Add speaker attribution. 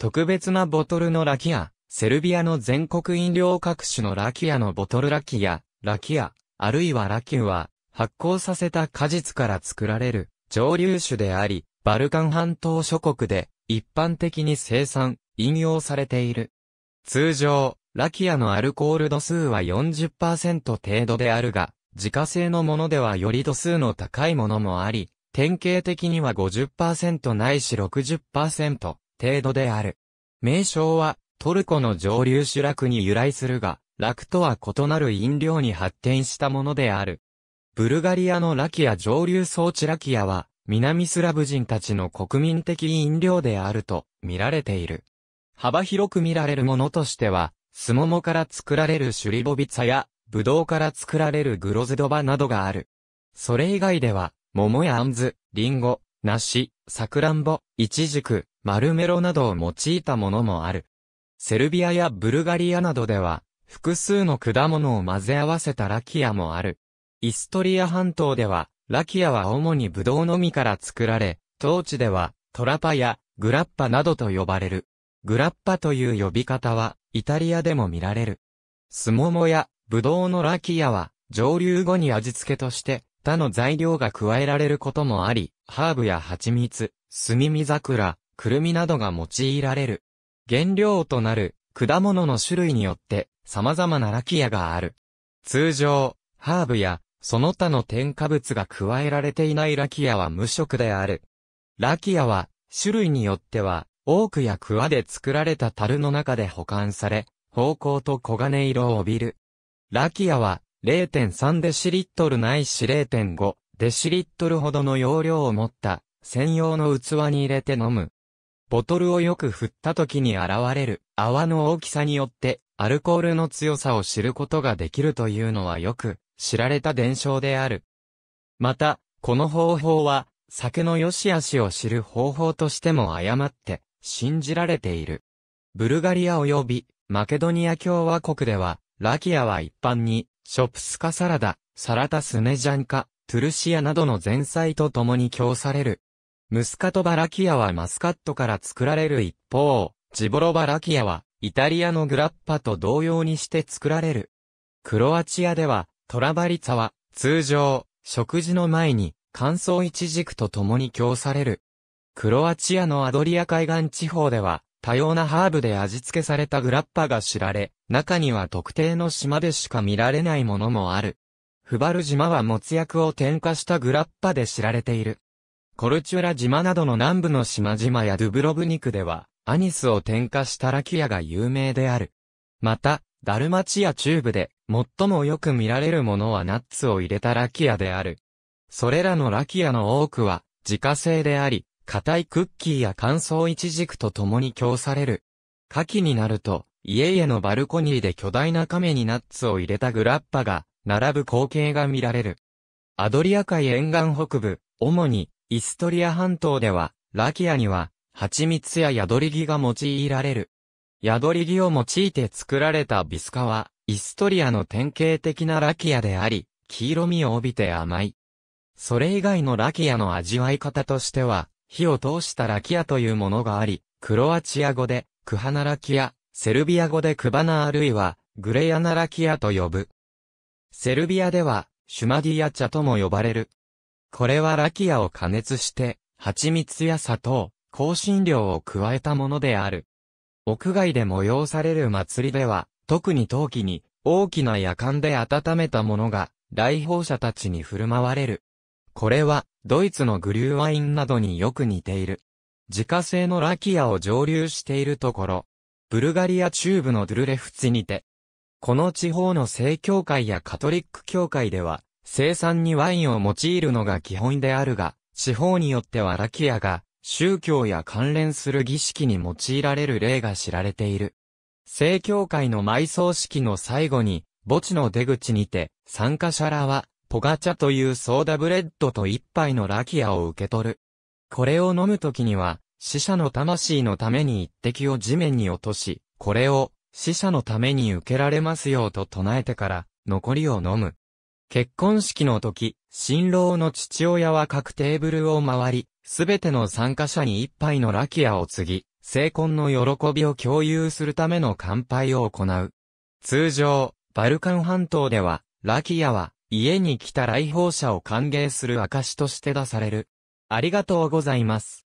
Speaker 1: 特別なボトルのラキア、セルビアの全国飲料各種のラキアのボトルラキア、ラキア、あるいはラキュは、発酵させた果実から作られる蒸留酒であり、バルカン半島諸国で一般的に生産、引用されている。通常、ラキアのアルコール度数は40%程度であるが、自家製のものではより度数の高いものもあり、典型的には50%ないし60%程度である。名称は、トルコの上流主楽に由来するが、楽とは異なる飲料に発展したものである。ブルガリアのラキア上流装置ラキアは、南スラブ人たちの国民的飲料であると見られている。幅広く見られるものとしては、スモモから作られるシュリボビツァや、ブドウから作られるグロズドバなどがある。それ以外では、桃やアンズ、リンゴ、梨、サクランボ、イチジク、マルメロなどを用いたものもある。セルビアやブルガリアなどでは、複数の果物を混ぜ合わせたラキアもある。イストリア半島では、ラキアは主にブドウの実から作られ、当地では、トラパや、グラッパなどと呼ばれる。グラッパという呼び方は、イタリアでも見られる。スモモや、ブドウのラキアは、蒸留後に味付けとして、他の材料が加えられることもあり、ハーブや蜂蜜、炭見桜、くるみなどが用いられる。原料となる果物の種類によって様々なラキアがある。通常、ハーブやその他の添加物が加えられていないラキアは無色である。ラキアは種類によっては多くやクワで作られた樽の中で保管され、方向と黄金色を帯びる。ラキアは0.3デシリットルないし0.5デシリットルほどの容量を持った専用の器に入れて飲む。ボトルをよく振った時に現れる泡の大きさによってアルコールの強さを知ることができるというのはよく知られた伝承である。また、この方法は酒の良し悪しを知る方法としても誤って信じられている。ブルガリア及びマケドニア共和国ではラキアは一般にショプスカサラダ、サラタスネジャンカ、トゥルシアなどの前菜と共に供される。ムスカトバラキアはマスカットから作られる一方、ジボロバラキアはイタリアのグラッパと同様にして作られる。クロアチアではトラバリツァは通常食事の前に乾燥イチジクと共に供される。クロアチアのアドリア海岸地方では多様なハーブで味付けされたグラッパが知られ、中には特定の島でしか見られないものもある。フバル島はもつ薬を添加したグラッパで知られている。コルチュラ島などの南部の島々やドゥブロブニクでは、アニスを添加したラキュアが有名である。また、ダルマチア中部で、最もよく見られるものはナッツを入れたラキアである。それらのラキアの多くは、自家製であり、硬いクッキーや乾燥イチジクと共に供される。夏季になると、家々のバルコニーで巨大な亀にナッツを入れたグラッパが、並ぶ光景が見られる。アドリア海沿岸北部、主に、イストリア半島では、ラキアには、蜂蜜やヤドリギが用いられる。ヤドリギを用いて作られたビスカは、イストリアの典型的なラキアであり、黄色みを帯びて甘い。それ以外のラキアの味わい方としては、火を通したラキアというものがあり、クロアチア語で、クハナラキア、セルビア語でクバナあるいは、グレヤナラキアと呼ぶ。セルビアでは、シュマディア茶とも呼ばれる。これはラキアを加熱して、蜂蜜や砂糖、香辛料を加えたものである。屋外で催される祭りでは、特に陶器に、大きな夜間で温めたものが、来訪者たちに振る舞われる。これは、ドイツのグリューワインなどによく似ている。自家製のラキアを蒸留しているところ、ブルガリア中部のドゥルレフツにて、この地方の正教会やカトリック教会では、生産にワインを用いるのが基本であるが、地方によってはラキアが、宗教や関連する儀式に用いられる例が知られている。正教会の埋葬式の最後に、墓地の出口にて、参加者らは、ポガチャというソーダブレッドと一杯のラキアを受け取る。これを飲むときには、死者の魂のために一滴を地面に落とし、これを死者のために受けられますようと唱えてから、残りを飲む。結婚式の時、新郎の父親は各テーブルを回り、すべての参加者に一杯のラキアを継ぎ、成婚の喜びを共有するための乾杯を行う。通常、バルカン半島では、ラキアは、家に来た来訪者を歓迎する証として出される。ありがとうございます。